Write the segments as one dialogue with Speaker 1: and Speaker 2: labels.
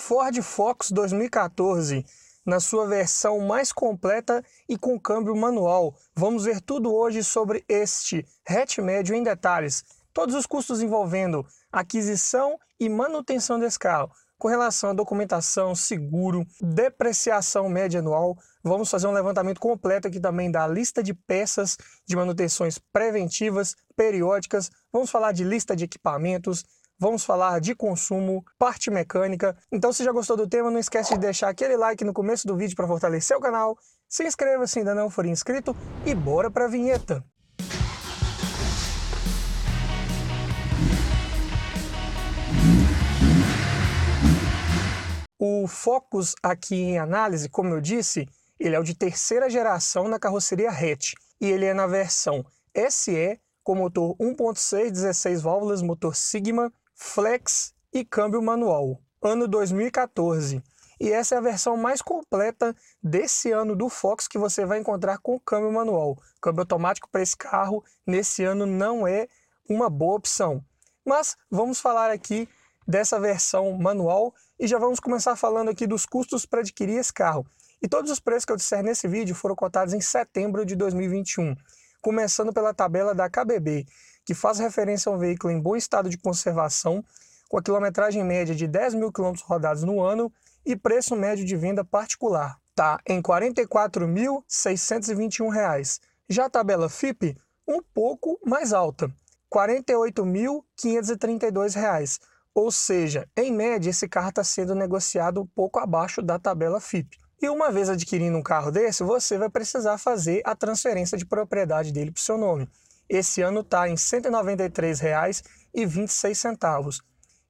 Speaker 1: Ford Focus 2014, na sua versão mais completa e com câmbio manual. Vamos ver tudo hoje sobre este hatch médio em detalhes. Todos os custos envolvendo aquisição e manutenção desse carro. Com relação à documentação, seguro, depreciação média anual, vamos fazer um levantamento completo aqui também da lista de peças de manutenções preventivas, periódicas, vamos falar de lista de equipamentos, vamos falar de consumo, parte mecânica. Então se já gostou do tema, não esquece de deixar aquele like no começo do vídeo para fortalecer o canal, se inscreva se ainda não for inscrito e bora para a vinheta! O Focus aqui em análise, como eu disse, ele é o de terceira geração na carroceria hatch e ele é na versão SE com motor 1.6, 16 válvulas, motor Sigma, flex e câmbio manual, ano 2014. E essa é a versão mais completa desse ano do Fox que você vai encontrar com câmbio manual. Câmbio automático para esse carro nesse ano não é uma boa opção. Mas vamos falar aqui dessa versão manual e já vamos começar falando aqui dos custos para adquirir esse carro. E todos os preços que eu disser nesse vídeo foram cotados em setembro de 2021 começando pela tabela da KBB, que faz referência a um veículo em bom estado de conservação, com a quilometragem média de 10 mil quilômetros rodados no ano e preço médio de venda particular. Está em R$ 44.621. Já a tabela FIP, um pouco mais alta, R$ 48.532. Ou seja, em média, esse carro está sendo negociado um pouco abaixo da tabela FIP. E uma vez adquirindo um carro desse, você vai precisar fazer a transferência de propriedade dele para o seu nome. Esse ano está em R$ 193,26.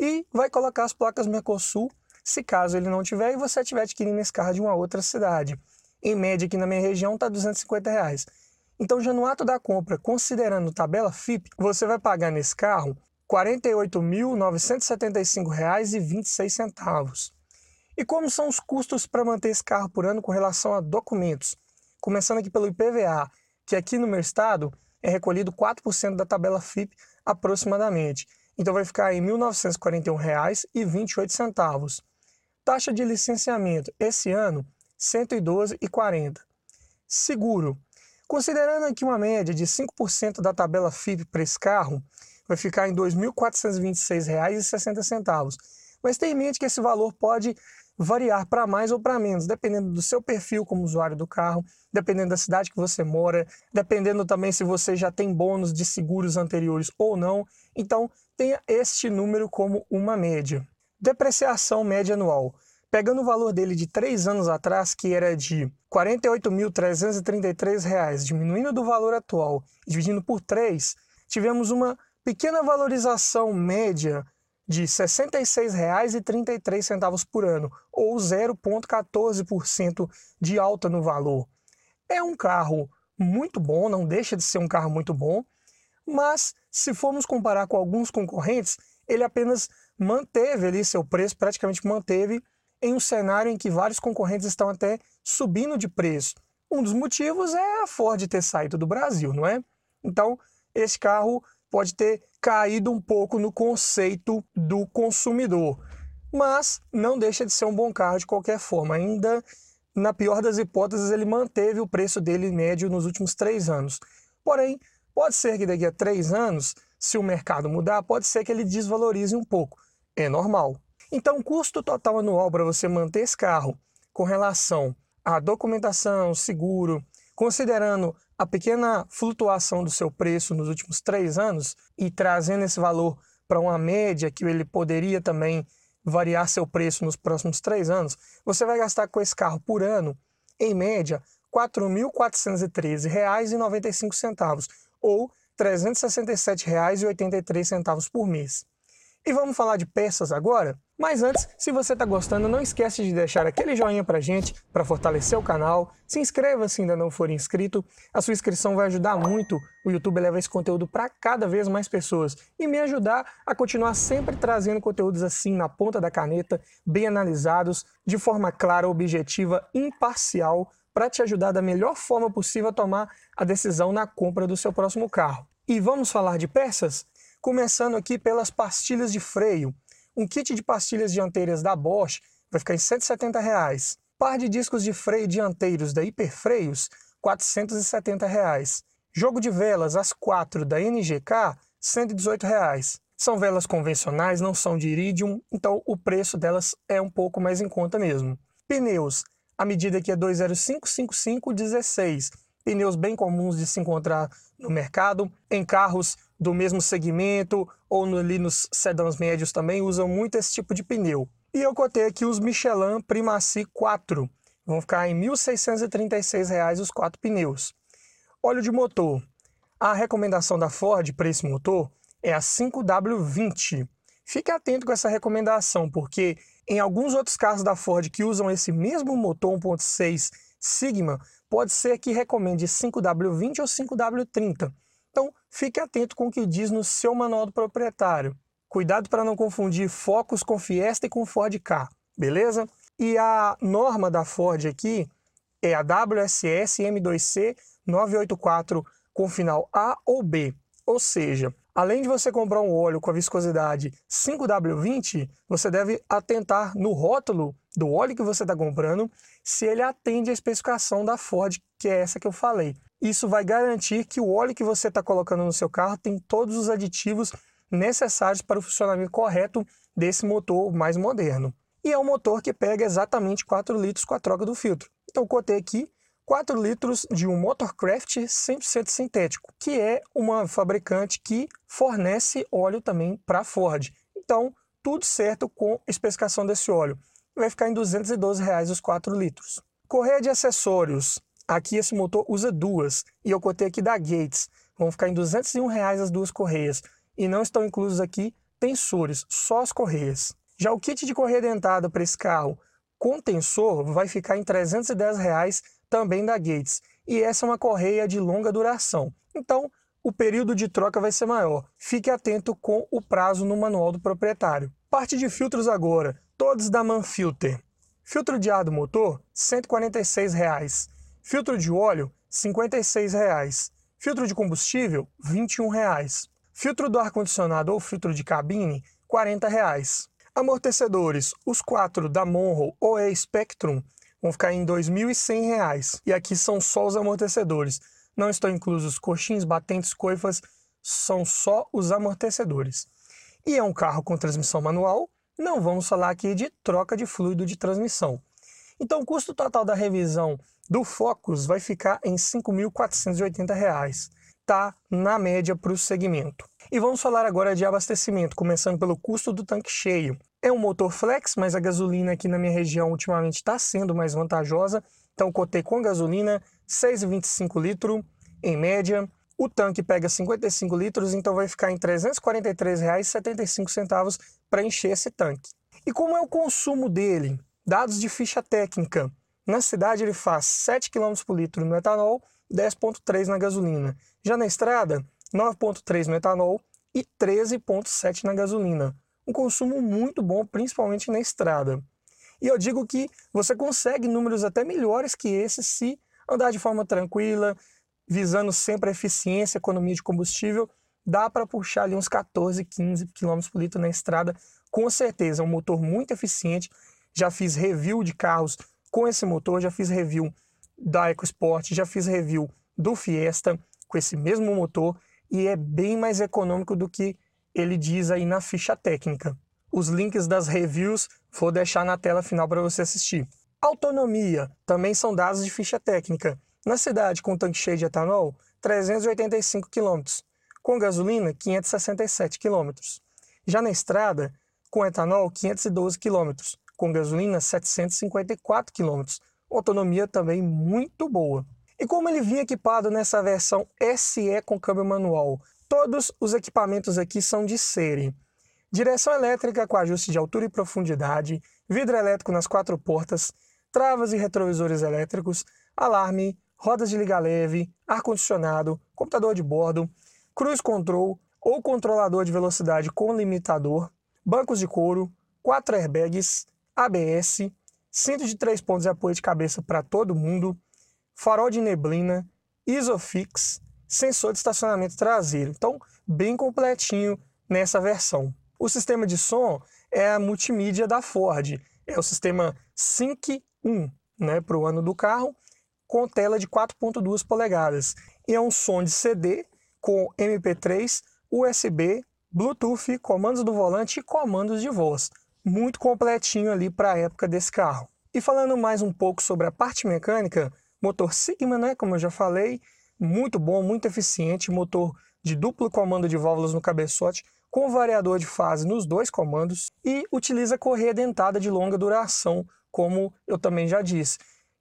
Speaker 1: E vai colocar as placas Mercosul, se caso ele não tiver, e você estiver adquirindo esse carro de uma outra cidade. Em média, aqui na minha região, está R$ 250,00. Reais. Então, já no ato da compra, considerando tabela FIP, você vai pagar nesse carro R$ 48.975,26. E como são os custos para manter esse carro por ano com relação a documentos? Começando aqui pelo IPVA, que aqui no meu estado é recolhido 4% da tabela FIP aproximadamente. Então vai ficar em R$ 1.941,28. Taxa de licenciamento esse ano R$ 112,40. Seguro. Considerando aqui uma média de 5% da tabela FIP para esse carro, vai ficar em R$ 2.426,60. Mas tenha em mente que esse valor pode variar para mais ou para menos, dependendo do seu perfil como usuário do carro, dependendo da cidade que você mora, dependendo também se você já tem bônus de seguros anteriores ou não. Então, tenha este número como uma média. Depreciação média anual. Pegando o valor dele de três anos atrás, que era de R$ 48.333, diminuindo do valor atual e dividindo por 3, tivemos uma pequena valorização média de R$ 66,33 por ano, ou 0,14% de alta no valor. É um carro muito bom, não deixa de ser um carro muito bom, mas se formos comparar com alguns concorrentes, ele apenas manteve ali seu preço, praticamente manteve, em um cenário em que vários concorrentes estão até subindo de preço. Um dos motivos é a Ford ter saído do Brasil, não é? Então, esse carro pode ter caído um pouco no conceito do consumidor, mas não deixa de ser um bom carro de qualquer forma. Ainda na pior das hipóteses, ele manteve o preço dele médio nos últimos três anos. Porém, pode ser que daqui a três anos, se o mercado mudar, pode ser que ele desvalorize um pouco. É normal. Então, custo total anual para você manter esse carro com relação à documentação, seguro, considerando a pequena flutuação do seu preço nos últimos três anos e trazendo esse valor para uma média que ele poderia também variar seu preço nos próximos três anos, você vai gastar com esse carro por ano, em média, R$ 4.413,95 ou R$ 367,83 por mês. E vamos falar de peças agora? Mas antes, se você está gostando, não esquece de deixar aquele joinha a gente, para fortalecer o canal. Se inscreva se ainda não for inscrito. A sua inscrição vai ajudar muito. O YouTube leva esse conteúdo para cada vez mais pessoas e me ajudar a continuar sempre trazendo conteúdos assim na ponta da caneta, bem analisados, de forma clara, objetiva, imparcial, para te ajudar da melhor forma possível a tomar a decisão na compra do seu próximo carro. E vamos falar de peças? Começando aqui pelas pastilhas de freio. Um kit de pastilhas dianteiras da Bosch vai ficar em R$ 170. Reais. Par de discos de freio dianteiros da Hiperfreios, R$ 470. Reais. Jogo de velas, as quatro da NGK, R$ 118. Reais. São velas convencionais, não são de iridium, então o preço delas é um pouco mais em conta mesmo. Pneus, a medida aqui é 2055516. Pneus bem comuns de se encontrar no mercado, em carros do mesmo segmento ou no, ali nos sedãs médios também usam muito esse tipo de pneu. E eu cotei aqui os Michelin Primacy 4. Vão ficar em R$ 1.636 os quatro pneus. Óleo de motor. A recomendação da Ford para esse motor é a 5W20. Fique atento com essa recomendação, porque em alguns outros carros da Ford que usam esse mesmo motor 1.6 Sigma, pode ser que recomende 5W20 ou 5W30 fique atento com o que diz no seu manual do proprietário. Cuidado para não confundir Focus com Fiesta e com Ford K, beleza? E a norma da Ford aqui é a WSS M2C 984 com final A ou B, ou seja, Além de você comprar um óleo com a viscosidade 5W20, você deve atentar no rótulo do óleo que você está comprando se ele atende à especificação da Ford, que é essa que eu falei. Isso vai garantir que o óleo que você está colocando no seu carro tem todos os aditivos necessários para o funcionamento correto desse motor mais moderno. E é um motor que pega exatamente 4 litros com a troca do filtro. Então, cotei aqui 4 litros de um Motorcraft 100% sintético, que é uma fabricante que fornece óleo também para a Ford. Então, tudo certo com especificação desse óleo. Vai ficar em R$ 212,00 os 4 litros. Correia de acessórios. Aqui esse motor usa duas, e eu cotei aqui da Gates. Vão ficar em R$ 201,00 as duas correias. E não estão inclusos aqui tensores, só as correias. Já o kit de correia dentada para esse carro com tensor vai ficar em R$ 310,00 também da Gates. E essa é uma correia de longa duração. Então, o período de troca vai ser maior. Fique atento com o prazo no manual do proprietário. Parte de filtros agora, todos da Manfilter. Filtro de ar do motor, R$ 146,00. Filtro de óleo, R$ 56,00. Filtro de combustível, R$ 21,00. Filtro do ar-condicionado ou filtro de cabine, R$ 40,00. Amortecedores, os quatro da Monroe OE Spectrum, vão ficar em R$ 2.100. E aqui são só os amortecedores. Não estão inclusos coxins, batentes, coifas, são só os amortecedores. E é um carro com transmissão manual, não vamos falar aqui de troca de fluido de transmissão. Então o custo total da revisão do Focus vai ficar em R$ 5.480. Está na média para o segmento. E vamos falar agora de abastecimento, começando pelo custo do tanque cheio. É um motor flex, mas a gasolina aqui na minha região ultimamente está sendo mais vantajosa. Então cotei com gasolina, 6,25 litro em média. O tanque pega 55 litros, então vai ficar em R$ 343,75 para encher esse tanque. E como é o consumo dele? Dados de ficha técnica. Na cidade ele faz 7 km por litro no etanol, 10,3 na gasolina. Já na estrada, 9,3 no etanol e 13,7 na gasolina um consumo muito bom, principalmente na estrada. E eu digo que você consegue números até melhores que esses se andar de forma tranquila, visando sempre a eficiência, a economia de combustível, dá para puxar ali uns 14, 15 km por litro na estrada, com certeza. É um motor muito eficiente. Já fiz review de carros com esse motor, já fiz review da EcoSport, já fiz review do Fiesta com esse mesmo motor e é bem mais econômico do que ele diz aí na ficha técnica. Os links das reviews vou deixar na tela final para você assistir. Autonomia também são dados de ficha técnica. Na cidade com tanque cheio de etanol, 385 km. Com gasolina, 567 km. Já na estrada, com etanol, 512 km. Com gasolina, 754 km. Autonomia também muito boa. E como ele vinha equipado nessa versão SE com câmbio manual Todos os equipamentos aqui são de série. Direção elétrica com ajuste de altura e profundidade, vidro elétrico nas quatro portas, travas e retrovisores elétricos, alarme, rodas de liga leve, ar-condicionado, computador de bordo, cruise control ou controlador de velocidade com limitador, bancos de couro, quatro airbags, ABS, cinto de três pontos de apoio de cabeça para todo mundo, farol de neblina, Isofix, sensor de estacionamento traseiro. Então, bem completinho nessa versão. O sistema de som é a multimídia da Ford, é o sistema Sync 1, né, para o ano do carro, com tela de 4.2 polegadas. E é um som de CD com MP3, USB, Bluetooth, comandos do volante e comandos de voz. Muito completinho ali para a época desse carro. E falando mais um pouco sobre a parte mecânica, motor Sigma, né, como eu já falei, muito bom, muito eficiente, motor de duplo comando de válvulas no cabeçote, com variador de fase nos dois comandos e utiliza correia dentada de longa duração, como eu também já disse.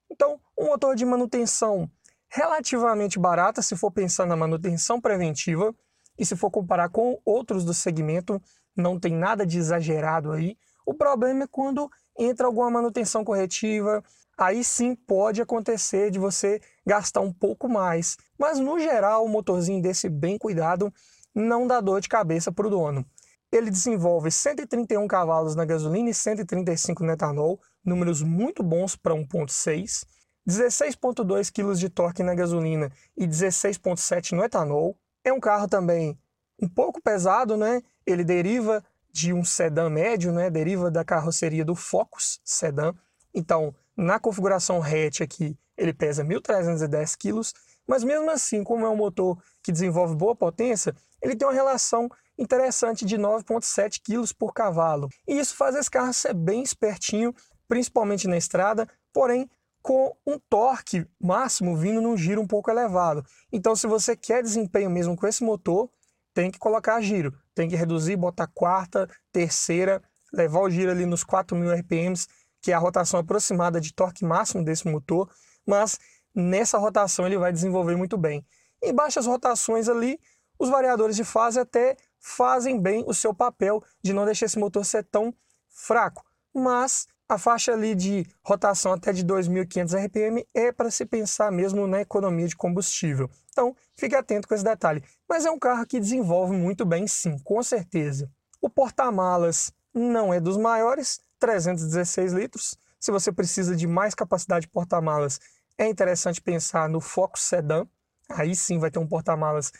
Speaker 1: Então, um motor de manutenção relativamente barata se for pensar na manutenção preventiva e se for comparar com outros do segmento, não tem nada de exagerado aí. O problema é quando entra alguma manutenção corretiva, aí sim pode acontecer de você gastar um pouco mais. Mas no geral, o motorzinho desse bem cuidado não dá dor de cabeça para o dono. Ele desenvolve 131 cavalos na gasolina e 135 no etanol, números muito bons para 1.6, 16.2 kg de torque na gasolina e 16.7 no etanol. É um carro também um pouco pesado, né? Ele deriva de um sedã médio, né? Deriva da carroceria do Focus sedã. Então, na configuração hatch aqui, ele pesa 1.310 kg, mas mesmo assim, como é um motor que desenvolve boa potência, ele tem uma relação interessante de 9.7 kg por cavalo. E isso faz esse carro ser bem espertinho, principalmente na estrada, porém com um torque máximo vindo num giro um pouco elevado. Então, se você quer desempenho mesmo com esse motor, tem que colocar giro, tem que reduzir, botar quarta, terceira, levar o giro ali nos 4.000 RPMs, que é a rotação aproximada de torque máximo desse motor, mas nessa rotação ele vai desenvolver muito bem. Em baixas rotações ali, os variadores de fase até fazem bem o seu papel de não deixar esse motor ser tão fraco, mas a faixa ali de rotação até de 2.500 RPM é para se pensar mesmo na economia de combustível. Então, fique atento com esse detalhe. Mas é um carro que desenvolve muito bem, sim, com certeza. O porta-malas não é dos maiores, 316 litros. Se você precisa de mais capacidade de porta-malas, é interessante pensar no Focus Sedan. Aí sim vai ter um porta-malas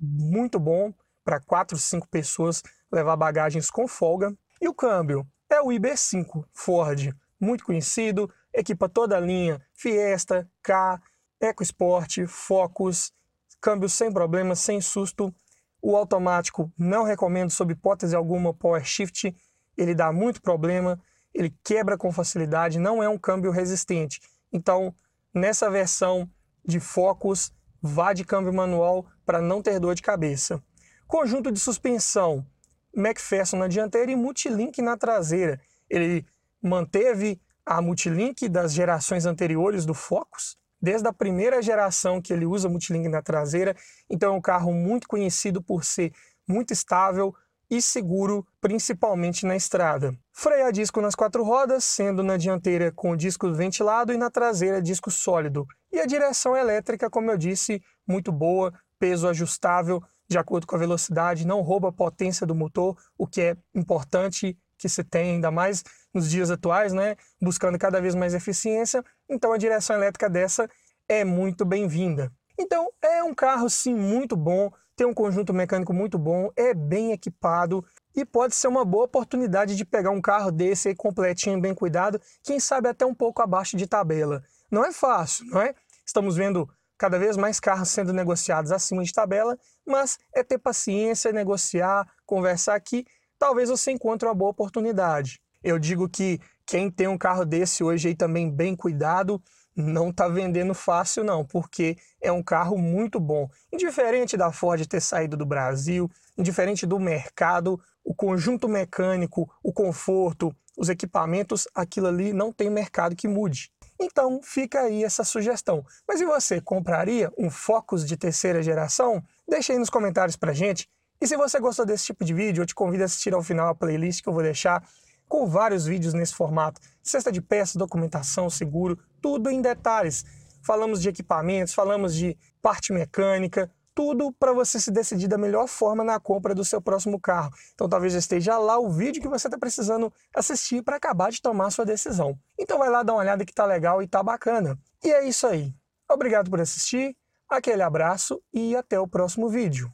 Speaker 1: muito bom para 4, 5 pessoas levar bagagens com folga. E o câmbio? é o IB5 Ford, muito conhecido, equipa toda a linha Fiesta, K, EcoSport, Focus, câmbio sem problema, sem susto. O automático não recomendo sob hipótese alguma Power Shift, ele dá muito problema, ele quebra com facilidade, não é um câmbio resistente. Então, nessa versão de Focus, vá de câmbio manual para não ter dor de cabeça. Conjunto de suspensão McPherson na dianteira e Multilink na traseira. Ele manteve a Multilink das gerações anteriores do Focus, desde a primeira geração que ele usa Multilink na traseira. Então é um carro muito conhecido por ser muito estável e seguro, principalmente na estrada. Freio a disco nas quatro rodas, sendo na dianteira com disco ventilado e na traseira disco sólido. E a direção elétrica, como eu disse, muito boa, peso ajustável, de acordo com a velocidade, não rouba a potência do motor, o que é importante que se tem, ainda mais nos dias atuais, né? buscando cada vez mais eficiência. Então a direção elétrica dessa é muito bem-vinda. Então é um carro sim muito bom, tem um conjunto mecânico muito bom, é bem equipado e pode ser uma boa oportunidade de pegar um carro desse aí completinho, bem cuidado, quem sabe até um pouco abaixo de tabela. Não é fácil, não é? Estamos vendo cada vez mais carros sendo negociados acima de tabela, mas é ter paciência, negociar, conversar aqui, talvez você encontre uma boa oportunidade. Eu digo que quem tem um carro desse hoje aí também bem cuidado, não está vendendo fácil não, porque é um carro muito bom. Indiferente da Ford ter saído do Brasil, indiferente do mercado, o conjunto mecânico, o conforto, os equipamentos, aquilo ali não tem mercado que mude. Então fica aí essa sugestão. Mas e você, compraria um Focus de terceira geração? Deixa aí nos comentários pra gente. E se você gostou desse tipo de vídeo, eu te convido a assistir ao final a playlist que eu vou deixar com vários vídeos nesse formato. Cesta de peças, documentação, seguro, tudo em detalhes. Falamos de equipamentos, falamos de parte mecânica, tudo para você se decidir da melhor forma na compra do seu próximo carro. Então talvez esteja lá o vídeo que você está precisando assistir para acabar de tomar sua decisão. Então vai lá dar uma olhada que tá legal e tá bacana. E é isso aí. Obrigado por assistir, aquele abraço e até o próximo vídeo.